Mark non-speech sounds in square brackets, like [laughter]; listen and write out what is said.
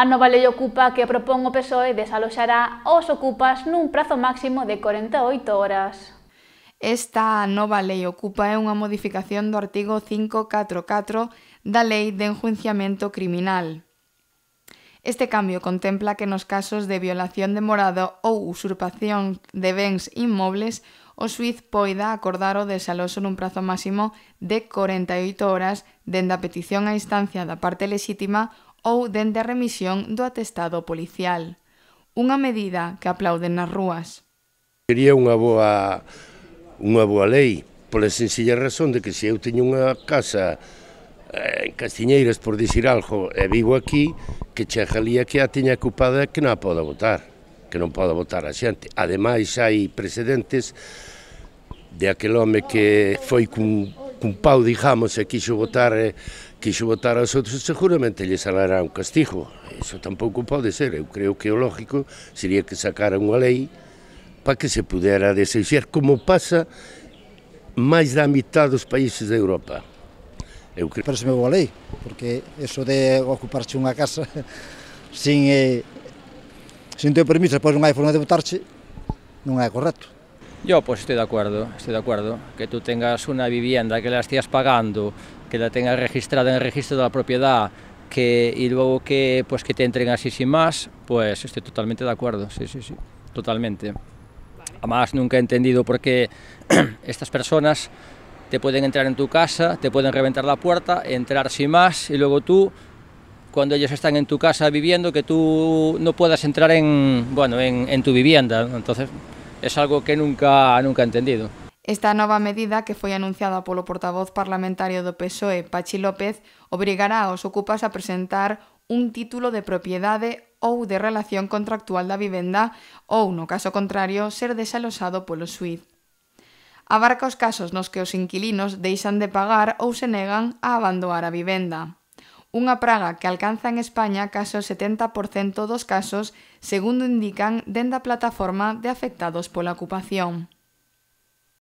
A nova lei ocupa que propón o PSOE desaloxará os ocupas nun prazo máximo de 48 horas. Esta nova lei ocupa é unha modificación do artigo 544 da Lei de Enjuiciamento Criminal. Este cambio contempla que nos casos de violación de morado ou usurpación de bens inmobles, o suiz poida acordar o desaloxo nun prazo máximo de 48 horas dende a petición á instancia da parte lexítima ou dende a remisión do atestado policial. Unha medida que aplauden nas rúas. Sería unha boa, unha boa lei, pola sencilla razón de que se eu teño unha casa eh, en Castiñeiras, por dicir algo, e vivo aquí, que chega que a teña ocupada que non a poda votar, que non poda votar a xente. Ademais, hai precedentes de aquel home que foi cun pau, digamos, e quixo votar eh, quixo votar aos outros, seguramente lle salará un castigo. Eso tampouco pode ser. Eu creo que o lógico sería que sacara unha lei para que se pudera desexer, como pasa máis da mitad dos países de Europa. Eu creo... que me boa lei, porque eso de ocuparse unha casa [laughs] sin, eh, sin teu permiso, pois non hai forma de votarse, non é correcto. Yo pues estoy de acuerdo, estoy de acuerdo. Que tú tengas una vivienda, que la estés pagando, que la tengas registrada en el registro de la propiedad que, y luego que, pues, que te entren así sin más, pues estoy totalmente de acuerdo, sí, sí, sí, totalmente. Además, nunca he entendido por qué [clears throat] estas personas te pueden entrar en tu casa, te pueden reventar la puerta, entrar sin más y luego tú cuando ellos están en tu casa viviendo, que tú no puedas entrar en, bueno, en, en tu vivienda. Entonces, es algo que nunca, nunca entendido. Esta nova medida, que foi anunciada polo portavoz parlamentario do PSOE, Pachi López, obrigará aos ocupas a presentar un título de propiedade ou de relación contractual da vivenda ou, no caso contrario, ser desalosado polo SUID. Abarca os casos nos que os inquilinos deixan de pagar ou se negan a abandonar a vivenda unha praga que alcanza en España caso 70% dos casos, segundo indican dende a plataforma de afectados pola ocupación.